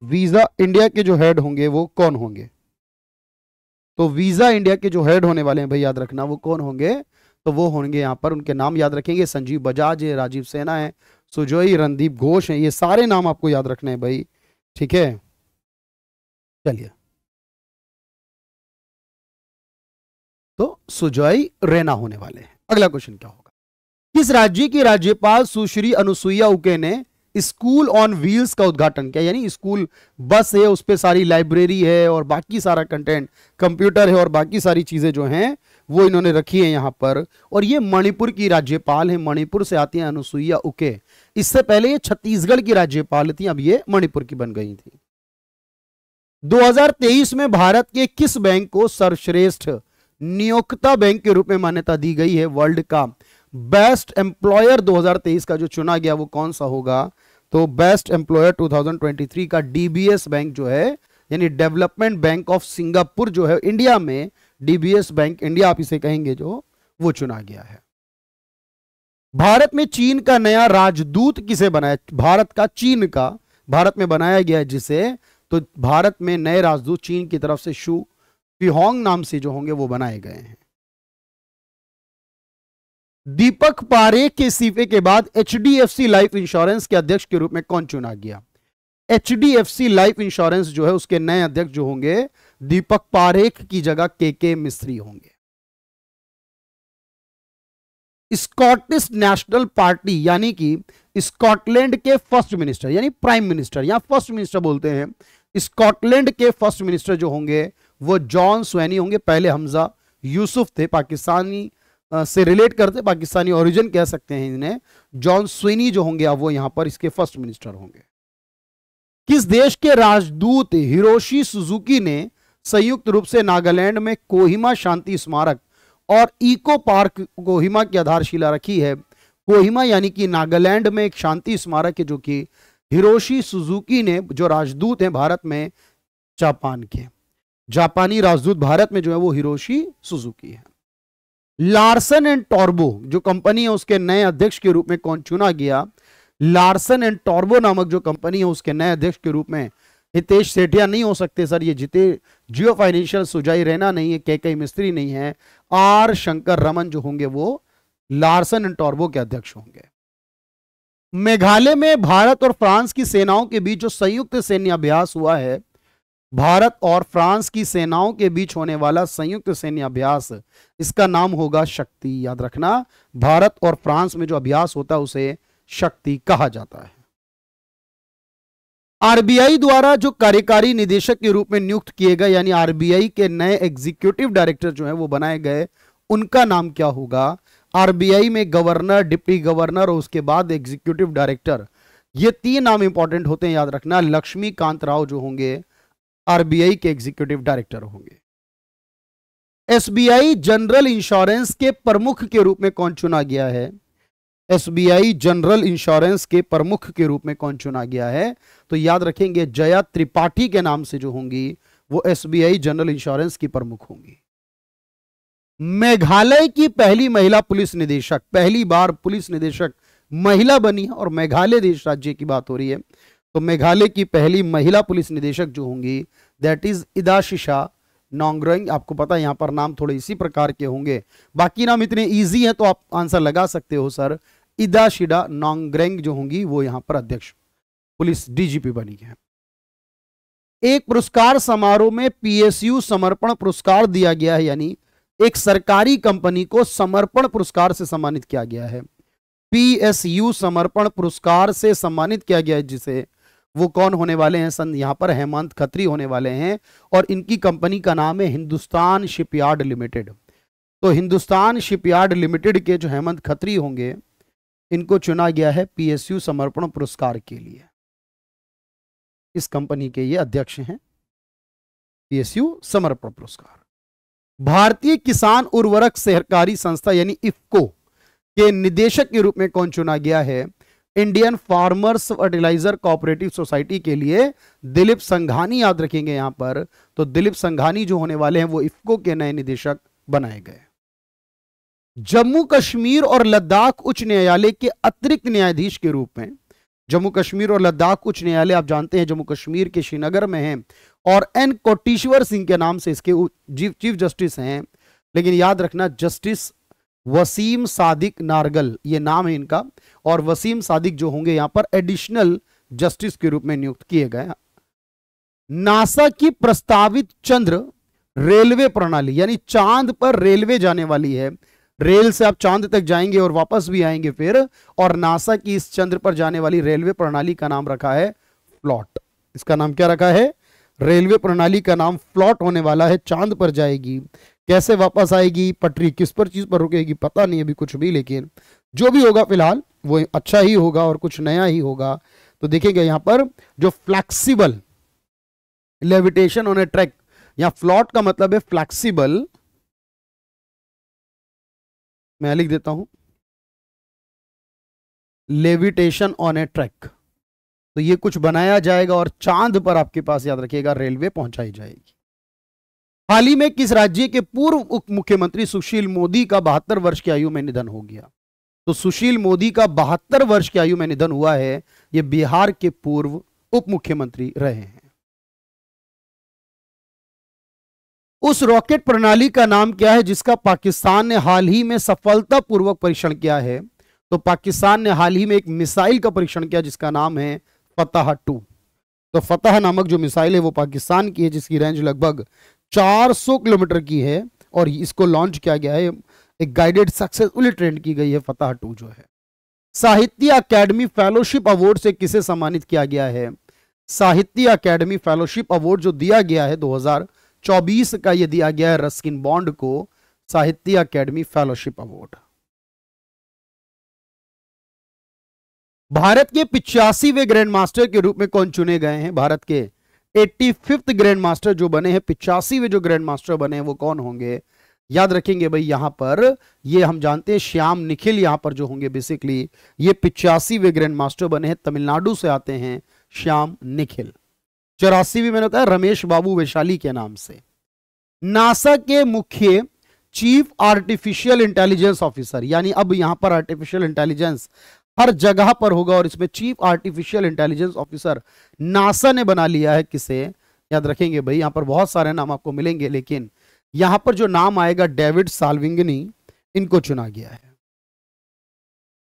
वीजा इंडिया के जो हेड होंगे वो कौन होंगे तो वीजा इंडिया के जो हेड होने वाले हैं भाई याद रखना वो कौन होंगे तो वो होंगे यहां पर उनके नाम याद रखेंगे संजीव बजाज है राजीव सेना है सुजोई रणदीप घोष है ये सारे नाम आपको याद रखने हैं भाई ठीक है चलिए तो सुजोई रैना होने वाले हैं अगला क्वेश्चन क्या होगा किस राज्य की राज्यपाल सुश्री अनुसुईया उके ने स्कूल ऑन व्हील्स का उद्घाटन किया यानी स्कूल बस है उस पर सारी लाइब्रेरी है और बाकी सारा कंटेंट कंप्यूटर है और बाकी सारी चीज़ें जो हैं वो इन्होंने रखी है यहां पर और ये मणिपुर की राज्यपाल है मणिपुर से आती हैं अनुसुईया उके इससे पहले ये छत्तीसगढ़ की राज्यपाल थी अब ये मणिपुर की बन गई थी 2023 में भारत के किस बैंक को सर्वश्रेष्ठ नियोक्ता बैंक के रूप में मान्यता दी गई है वर्ल्ड का बेस्ट एम्प्लॉयर 2023 का जो चुना गया वो कौन सा होगा तो बेस्ट एम्प्लॉयर 2023 का डीबीएस बैंक जो है यानी डेवलपमेंट बैंक ऑफ सिंगापुर जो है इंडिया में डीबीएस बैंक इंडिया आप इसे कहेंगे जो वो चुना गया है भारत में चीन का नया राजदूत किसे बनाया भारत का चीन का भारत में बनाया गया जिसे तो भारत में नए राजदूत चीन की तरफ से शू पिहोंग नाम से जो होंगे वो बनाए गए हैं दीपक पारे के इस्तीफे के बाद एचडीएफसी लाइफ इंश्योरेंस के अध्यक्ष के रूप में कौन चुना गया एचडीएफसी लाइफ इंश्योरेंस जो है उसके नए अध्यक्ष जो होंगे दीपक पारेख की जगह के के मिस्त्री होंगे स्कॉटिश नेशनल पार्टी यानी कि स्कॉटलैंड के फर्स्ट मिनिस्टर यानी प्राइम मिनिस्टर या फर्स्ट मिनिस्टर बोलते हैं स्कॉटलैंड के फर्स्ट मिनिस्टर जो होंगे वो जॉन स्वैनी होंगे पहले हमजा यूसुफ थे पाकिस्तानी से रिलेट करते पाकिस्तानी ओरिजिन कह सकते हैं इन्हें जॉन स्वेनी जो होंगे अब वो यहां पर इसके फर्स्ट मिनिस्टर होंगे किस देश के राजदूत हिरोशी सुजुकी ने संयुक्त रूप से नागालैंड में कोहिमा शांति स्मारक और इको पार्क कोहिमा की आधारशिला रखी है कोहिमा यानी कि नागालैंड में एक शांति स्मारक है जो कि हिरोशी सुजुकी ने जो राजदूत हैं भारत में जापान के जापानी राजदूत भारत में जो है वो हिरोशी सुजुकी है लार्सन एंड टॉर्बो जो कंपनी है उसके नए अध्यक्ष के रूप में कौन चुना गया लार्सन एंड टॉर्बो नामक जो कंपनी है उसके नए अध्यक्ष के रूप में हितेश सेठिया नहीं हो सकते सर ये जिते जियो फाइनेंशियल सुजाई रहना नहीं है के कई मिस्त्री नहीं है आर शंकर रमन जो होंगे वो लार्सन एंड टॉर्बो के अध्यक्ष होंगे मेघालय में भारत और फ्रांस की सेनाओं के बीच जो संयुक्त सैन्य अभ्यास हुआ है भारत और फ्रांस की सेनाओं के बीच होने वाला संयुक्त सैन्य अभ्यास इसका नाम होगा शक्ति याद रखना भारत और फ्रांस में जो अभ्यास होता है उसे शक्ति कहा जाता है आरबीआई द्वारा जो कार्यकारी निदेशक के रूप में नियुक्त किए गए यानी आरबीआई के नए एग्जीक्यूटिव डायरेक्टर जो है वो बनाए गए उनका नाम क्या होगा आरबीआई में गवर्नर डिप्टी गवर्नर और उसके बाद एग्जीक्यूटिव डायरेक्टर ये तीन नाम इंपॉर्टेंट होते हैं याद रखना लक्ष्मीकांत राव जो होंगे आरबीआई के एग्जीक्यूटिव डायरेक्टर होंगे एसबीआई जनरल इंश्योरेंस के प्रमुख के रूप में कौन चुना गया है एसबीआई जनरल इंश्योरेंस के प्रमुख के रूप में कौन चुना गया है तो याद रखेंगे जया त्रिपाठी के नाम से जो होंगी वो एसबीआई जनरल इंश्योरेंस की प्रमुख होंगी मेघालय की पहली महिला पुलिस निदेशक पहली बार पुलिस निदेशक महिला बनी है और मेघालय देश राज्य की बात हो रही है तो मेघालय की पहली महिला पुलिस निदेशक जो होंगी दैट इज इदाशिशा नॉन्ग्रोइंग आपको पता है यहाँ पर नाम थोड़े इसी प्रकार के होंगे बाकी नाम इतने ईजी है तो आप आंसर लगा सकते हो सर इदाशिडा नॉन्ग्रेंग जो होंगी वो यहाँ पर अध्यक्ष पुलिस डीजीपी बनी है एक पुरस्कार समारोह में पीएसयू समर्पण पुरस्कार दिया गया है यानी एक सरकारी कंपनी को समर्पण पुरस्कार से सम्मानित किया गया है पीएसयू समर्पण पुरस्कार से सम्मानित किया गया है जिसे वो कौन होने वाले हैं सन यहाँ पर हेमंत खत्री होने वाले हैं और इनकी कंपनी का नाम है हिंदुस्तान शिपयार्ड लिमिटेड तो हिंदुस्तान शिपयार्ड लिमिटेड के जो हेमंत खत्री होंगे इनको चुना गया है पीएसयू समर्पण पुरस्कार के लिए इस कंपनी के ये अध्यक्ष हैं पीएसयू समर्पण पुरस्कार भारतीय किसान उर्वरक सहकारी संस्था यानी इफको के निदेशक के रूप में कौन चुना गया है Indian farmers fertiliser cooperative society के लिए दिलीप संघानी याद रखेंगे यहां पर तो दिलीप संघानी जो होने वाले हैं वो इफ्को के नए निदेशक बनाए गए जम्मू कश्मीर और लद्दाख उच्च न्यायालय के अतिरिक्त न्यायाधीश के रूप में जम्मू कश्मीर और लद्दाख उच्च न्यायालय आप जानते हैं जम्मू कश्मीर के श्रीनगर में है और एन कोटीश्वर सिंह के नाम से इसके चीफ जस्टिस हैं लेकिन याद रखना जस्टिस वसीम सादिक नारगल ये नाम है इनका और वसीम सादिक जो होंगे यहां पर एडिशनल जस्टिस के रूप में नियुक्त किए गए नासा की प्रस्तावित चंद्र रेलवे प्रणाली यानी चांद पर रेलवे जाने वाली है रेल से आप चांद तक जाएंगे और वापस भी आएंगे फिर और नासा की इस चंद्र पर जाने वाली रेलवे प्रणाली का नाम रखा है फ्लॉट इसका नाम क्या रखा है रेलवे प्रणाली का नाम फ्लॉट होने वाला है चांद पर जाएगी कैसे वापस आएगी पटरी किस पर चीज़ पर रुकेगी पता नहीं अभी कुछ भी लेकिन जो भी होगा फिलहाल वो अच्छा ही होगा और कुछ नया ही होगा तो देखेंगे यहां पर जो flexible levitation on a track या फ्लॉट का मतलब है फ्लैक्सीबल मैं लिख देता हूं लेविटेशन ऑन ए ट्रैक तो ये कुछ बनाया जाएगा और चांद पर आपके पास याद रखिएगा रेलवे पहुंचाई जाएगी हाल ही में किस राज्य के पूर्व उप मुख्यमंत्री सुशील मोदी का बहत्तर वर्ष की आयु में निधन हो गया तो सुशील मोदी का बहत्तर वर्ष की आयु में निधन हुआ है ये बिहार के पूर्व उप मुख्यमंत्री रहे हैं उस रॉकेट प्रणाली का नाम क्या है जिसका पाकिस्तान ने हाल ही में सफलतापूर्वक परीक्षण किया है तो पाकिस्तान ने हाल ही में एक मिसाइल का परीक्षण किया जिसका नाम है फतह टू तो फतह नामक जो मिसाइल है वो पाकिस्तान की है जिसकी रेंज लगभग 400 किलोमीटर की है और इसको लॉन्च किया गया है एक गाइडेड सक्सेसफुली ट्रेंड की गई है फतेह टू जो है साहित्य अकेडमी फेलोशिप अवार्ड से किसे सम्मानित किया गया है साहित्य अकेडमी फेलोशिप अवार्ड जो दिया गया है 2024 का ये दिया गया है रस्किन बॉन्ड को साहित्य अकेडमी फेलोशिप अवार्ड भारत के पिचासीवे ग्रैंड मास्टर के रूप में कौन चुने गए हैं भारत के एट्टी फिफ्थ ग्रैंड मास्टर जो बने हैं पिचासीवे जो ग्रैंड मास्टर बने हैं वो कौन होंगे याद रखेंगे भाई यहां पर ये हम जानते हैं श्याम निखिल यहां पर जो होंगे बेसिकली ये पिचासीवे ग्रैंड मास्टर बने हैं तमिलनाडु से आते हैं श्याम निखिल चौरासीवी मैंने बताया रमेश बाबू वैशाली के नाम से नासा के मुख्य चीफ आर्टिफिशियल इंटेलिजेंस ऑफिसर यानी अब यहां पर आर्टिफिशियल इंटेलिजेंस हर जगह पर होगा और इसमें chief artificial intelligence officer NASA ने बना लिया है किसे याद रखेंगे भाई यहाँ पर बहुत सारे नाम आपको मिलेंगे लेकिन यहाँ पर जो नाम आएगा डेविड सालविंगनी इनको चुना गया है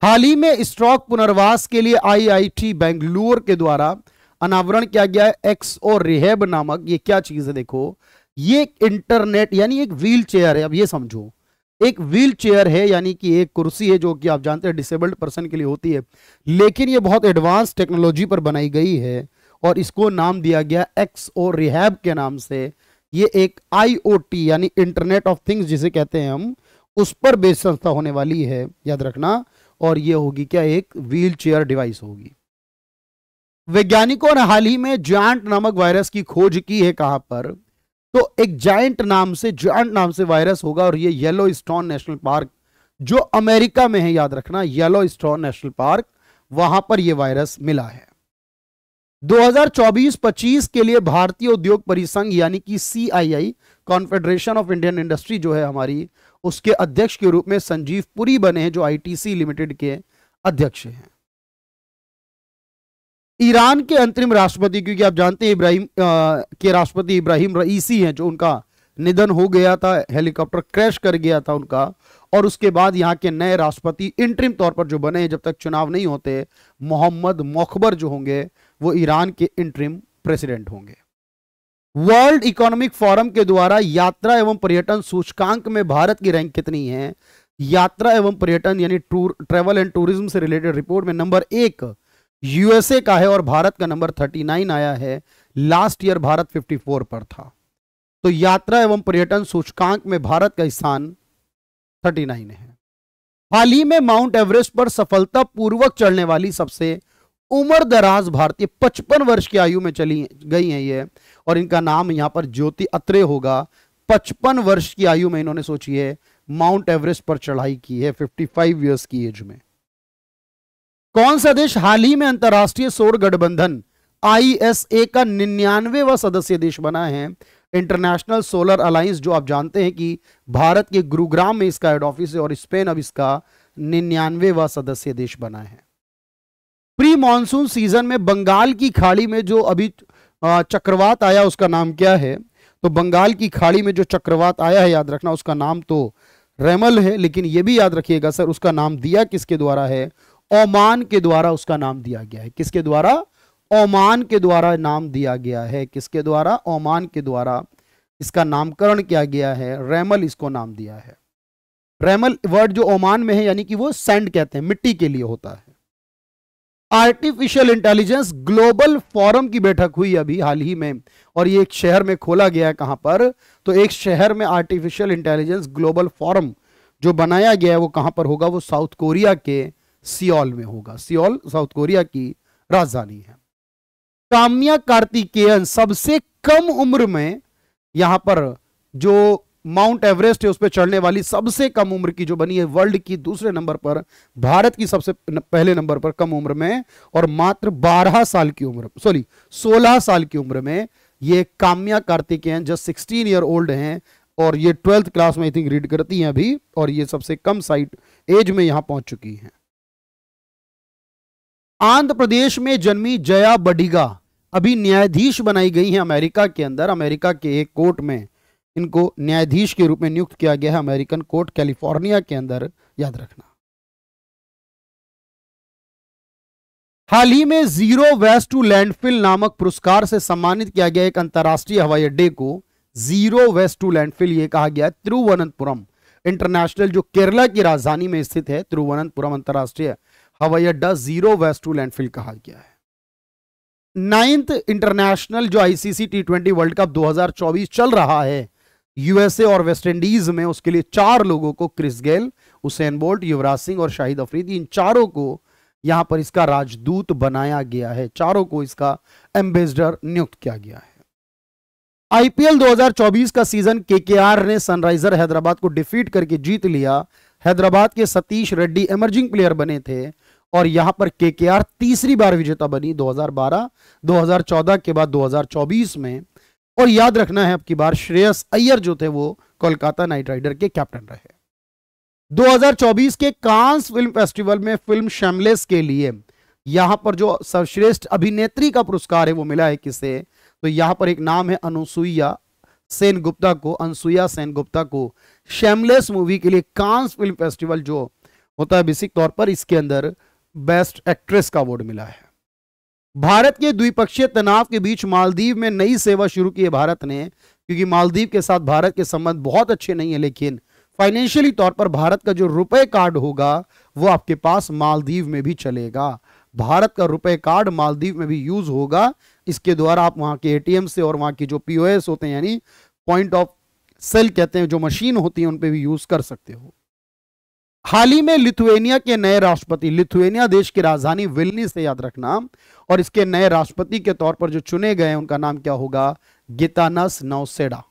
हाल ही में स्ट्रॉक पुनर्वास के लिए आईआईटी बेंगलुरु के द्वारा अनावरण किया गया है एक्स और रिहेब नामक ये क्या चीज है देखो ये इंटरनेट यानी एक व्हील चेयर है अब ये समझो एक व्हील चेयर है यानी कि एक कुर्सी है जो कि आप जानते हैं डिसेबल्ड पर्सन के लिए होती है लेकिन ये बहुत एडवांस टेक्नोलॉजी पर बनाई गई है और इसको नाम दिया गया एक्स ओ रिहैब के नाम से ये एक आईओटी यानी इंटरनेट ऑफ थिंग्स जिसे कहते हैं हम उस पर बेस संस्था होने वाली है याद रखना और ये होगी क्या एक व्हील चेयर डिवाइस होगी वैज्ञानिकों ने हाल ही में जॉन्ट नामक वायरस की खोज की है कहां पर तो एक जायंट नाम से जॉइंट नाम से वायरस होगा और ये येलो स्टोन नेशनल पार्क जो अमेरिका में है याद रखना येलो स्टोन नेशनल पार्क वहां पर यह वायरस मिला है 2024-25 के लिए भारतीय उद्योग परिसंघ यानी कि CII confederation of Indian industry जो है हमारी उसके अध्यक्ष के रूप में संजीव पुरी बने हैं जो आईटीसी लिमिटेड के अध्यक्ष हैं ईरान के अंतरिम राष्ट्रपति क्योंकि आप जानते हैं इब्राहिम के राष्ट्रपति इब्राहिम रईसी हैं जो उनका निधन हो गया था हेलीकॉप्टर क्रैश कर गया था उनका और उसके बाद यहाँ के नए राष्ट्रपति इंटरिम तौर पर जो बने हैं जब तक चुनाव नहीं होते मोहम्मद मोखबर जो होंगे वो ईरान के इंटरिम प्रेसिडेंट होंगे वर्ल्ड इकोनॉमिक फोरम के द्वारा यात्रा एवं पर्यटन सूचकांक में भारत की रैंक कितनी है यात्रा एवं पर्यटन यानी टूर एंड टूरिज्म से रिलेटेड रिपोर्ट में नंबर एक यूएसए का है और भारत का नंबर 39 आया है लास्ट ईयर भारत 54 पर था तो यात्रा एवं पर्यटन सूचकांक में भारत का स्थान 39 है हाल ही में माउंट एवरेस्ट पर सफलतापूर्वक चढ़ने वाली सबसे उम्र दराज भारतीय 55 वर्ष की आयु में चली गई हैं ये और इनका नाम यहां पर ज्योति अत्रे होगा 55 वर्ष की आयु में इन्होंने सोची है माउंट एवरेस्ट पर चढ़ाई की है 55 फाइव ईयर्स की एज में कौन सा देश हाल ही में अंतरराष्ट्रीय सौर गठबंधन आईएसए का निन्यानवे सदस्य देश बना है इंटरनेशनल सोलर अलायंस जो आप जानते हैं कि भारत के गुरुग्राम में इसका हेड ऑफिस है और स्पेन अब इसका निन्यानवे सदस्य देश बना है प्री मानसून सीजन में बंगाल की खाड़ी में जो अभी चक्रवात आया उसका नाम क्या है तो बंगाल की खाड़ी में जो चक्रवात आया है याद रखना उसका नाम तो रेमल है लेकिन यह भी याद रखिएगा सर उसका नाम दिया किसके द्वारा है ओमान के द्वारा उसका नाम दिया गया है किसके द्वारा ओमान के द्वारा नाम दिया गया है किसके द्वारा ओमान के द्वारा इसका नामकरण किया गया है रैमल इसको नाम दिया है रैमल वर्ड जो ओमान में है यानी कि वो सैंड कहते हैं मिट्टी के लिए होता है आर्टिफिशियल इंटेलिजेंस ग्लोबल फोरम की बैठक हुई अभी हाल ही में और ये एक शहर में खोला गया है कहां पर तो एक शहर में आर्टिफिशियल इंटेलिजेंस ग्लोबल फोरम जो बनाया गया है वो कहां पर होगा वो साउथ कोरिया के सियोल में होगा सियोल साउथ कोरिया की राजधानी है काम्या कार्तिकेयन सबसे कम उम्र में यहां पर जो माउंट एवरेस्ट है उस पर चढ़ने वाली सबसे कम उम्र की जो बनी है वर्ल्ड की दूसरे नंबर पर भारत की सबसे पहले नंबर पर कम उम्र में और मात्र 12 साल की उम्र सॉरी 16 साल की उम्र में ये Kamya Karthikeyan just 16 year old हैं और ये ट्वेल्थ क्लास में आई थिंक रीड करती हैं अभी और ये सबसे कम साइट एज में यहां पहुंच चुकी है आंध्र प्रदेश में जन्मी जया बडिगा अभी न्यायाधीश बनाई गई है अमेरिका के अंदर अमेरिका के एक कोर्ट में इनको न्यायाधीश के रूप में नियुक्त किया गया है अमेरिकन कोर्ट कैलिफोर्निया के अंदर याद रखना हाल ही में जीरो वेस्ट टू लैंडफिल नामक पुरस्कार से सम्मानित किया गया एक अंतर्राष्ट्रीय हवाई अड्डे को जीरो वेस्ट टू लैंडफिल ये कहा गया है तिरुवनंतपुरम इंटरनेशनल जो केरला की राजधानी में स्थित है तिरुवनंतपुरम अंतर्राष्ट्रीय हवाई अड्डा जीरो वेस्ट टू लैंडफिल कहा गया है नाइन्थ इंटरनेशनल जो ICC T twenty world cup 2024 चल रहा है यूएसए और वेस्टइंडीज में उसके लिए चार लोगों को Chris Gayle Usain Bolt Yuvraj Singh और शाहिद अफरीदी इन चारों को यहां पर इसका राजदूत बनाया गया है चारों को इसका एम्बेसडर नियुक्त किया गया है आईपीएल 2024 का सीजन केकेआर ने सनराइजर हैदराबाद को डिफीट करके जीत लिया हैदराबाद के सतीश रेड्डी इमर्जिंग प्लेयर बने थे और यहां पर केकेआर तीसरी बार विजेता बनी 2012, 2014 के बाद 2024 में और याद रखना है अब की बार श्रेयस अय्यर जो थे वो कोलकाता नाइट राइडर के कैप्टन रहे 2024 के कांस फिल्म फेस्टिवल में फिल्म शैमलेस के लिए यहां पर जो सर्वश्रेष्ठ अभिनेत्री का पुरस्कार है वो मिला है किसे तो यहां पर एक नाम है अनुसुईया सेन गुप्ता को अनुसुईया सेन गुप्ता को शैमलेस मूवी के लिए कांस फिल्म फेस्टिवल जो होता है बेसिक तौर पर इसके अंदर बेस्ट एक्ट्रेस का अवार्ड मिला है भारत के द्विपक्षीय तनाव के बीच मालदीव में नई सेवा शुरू की है भारत ने क्योंकि मालदीव के साथ भारत के संबंध बहुत अच्छे नहीं है लेकिन फाइनेंशियली तौर पर भारत का जो रुपए कार्ड होगा वो आपके पास मालदीव में भी चलेगा भारत का रुपए कार्ड मालदीव में भी यूज होगा इसके द्वारा आप वहां के एटीएम से और वहां की जो पीओएस होते हैं यानी पॉइंट ऑफ सेल कहते हैं जो मशीन होती है उन पर भी यूज कर सकते हो हाल ही में लिथुएनिया के नए राष्ट्रपति लिथुएनिया देश की राजधानी विलनी से याद रखना और इसके नए राष्ट्रपति के तौर पर जो चुने गए उनका नाम क्या होगा गीतानस नौसेडा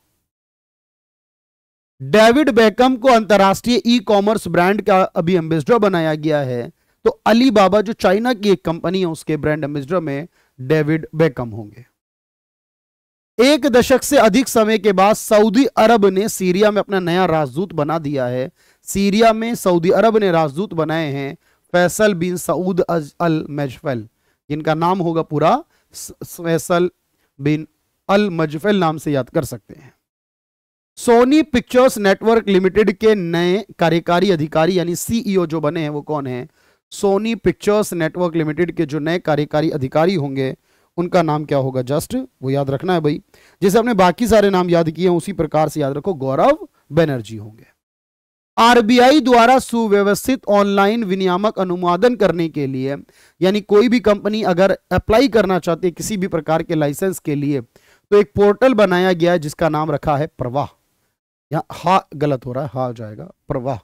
डेविड बेकम को अंतरराष्ट्रीय ई कॉमर्स ब्रांड का अभी एम्बेसडर बनाया गया है तो अली बाबा जो चाइना की एक कंपनी है उसके ब्रांड एम्बेसडर में डेविड बेकम होंगे एक दशक से अधिक समय के बाद सऊदी अरब ने सीरिया में अपना नया राजदूत बना दिया है सीरिया में सऊदी अरब ने राजदूत बनाए हैं फैसल बिन सऊद अल मजफल जिनका नाम होगा पूरा फैसल बिन अल मजफल नाम से याद कर सकते हैं सोनी पिक्चर्स नेटवर्क लिमिटेड के नए कार्यकारी अधिकारी यानी सीईओ जो बने हैं वो कौन है सोनी पिक्चर्स नेटवर्क लिमिटेड के जो नए कार्यकारी अधिकारी होंगे उनका नाम क्या होगा जस्ट वो याद रखना है भाई जैसे आपने बाकी सारे नाम याद किए हैं उसी प्रकार से याद रखो गौरव बैनर्जी होंगे आरबीआई द्वारा सुव्यवस्थित ऑनलाइन विनियामक अनुमोदन करने के लिए यानी कोई भी कंपनी अगर अप्लाई करना चाहती है किसी भी प्रकार के लाइसेंस के लिए तो एक पोर्टल बनाया गया है जिसका नाम रखा है प्रवाह यहां हा गलत हो रहा है हा जाएगा प्रवाह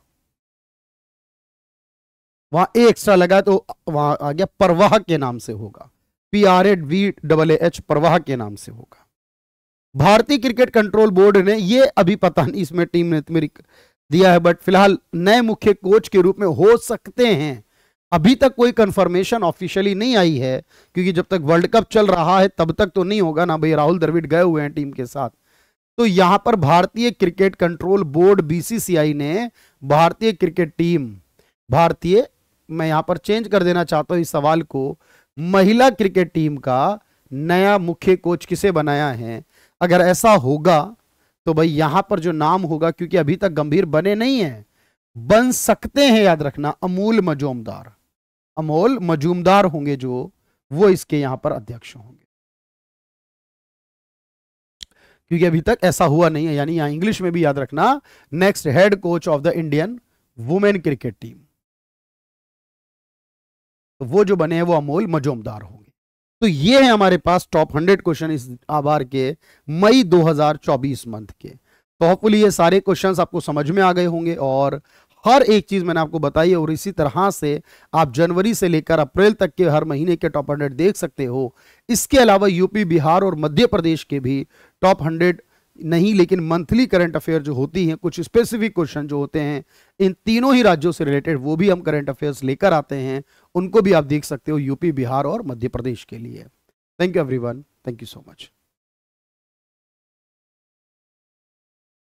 वहां एक्स्ट्रा लगा तो वहां आ गया प्रवाह के नाम से होगा P R A V double H Pravah के नाम से होगा भारतीय क्रिकेट कंट्रोल बोर्ड ने ये अभी पता नहीं इसमें टीम ने मेरी दिया है बट फिलहाल नए मुख्य कोच के रूप में हो सकते हैं अभी तक कोई कंफर्मेशन ऑफिशियली नहीं आई है क्योंकि जब तक वर्ल्ड कप चल रहा है तब तक तो नहीं होगा ना भाई राहुल द्रविड़ गए हुए हैं टीम के साथ तो यहां पर भारतीय क्रिकेट कंट्रोल बोर्ड बीसीसीआई ने भारतीय क्रिकेट टीम भारतीय मैं यहां पर चेंज कर देना चाहता हूं इस सवाल को महिला क्रिकेट टीम का नया मुख्य कोच किसे बनाया है अगर ऐसा होगा तो भाई यहां पर जो नाम होगा क्योंकि अभी तक गंभीर बने नहीं है बन सकते हैं याद रखना अमूल मजूमदार अमोल मजूमदार होंगे जो वो इसके यहां पर अध्यक्ष होंगे क्योंकि अभी तक ऐसा हुआ नहीं है यानी यहां इंग्लिश में भी याद रखना next head coach of the Indian women cricket team तो वो जो बने हैं वो अमोल मजोमदार होंगे तो ये है हमारे पास टॉप हंड्रेड क्वेश्चन इस आभार के मई 2024 मंथ के तो होपफुली ये सारे क्वेश्चंस आपको समझ में आ गए होंगे और हर एक चीज़ मैंने आपको बताई है और इसी तरह से आप जनवरी से लेकर अप्रैल तक के हर महीने के टॉप हंड्रेड देख सकते हो इसके अलावा यूपी बिहार और मध्य प्रदेश के भी टॉप हंड्रेड नहीं लेकिन मंथली करंट अफेयर जो होती हैं कुछ स्पेसिफिक क्वेश्चन जो होते हैं इन तीनों ही राज्यों से रिलेटेड वो भी हम करंट अफेयर्स लेकर आते हैं उनको भी आप देख सकते हो यूपी बिहार और मध्य प्रदेश के लिए thank you everyone thank you so much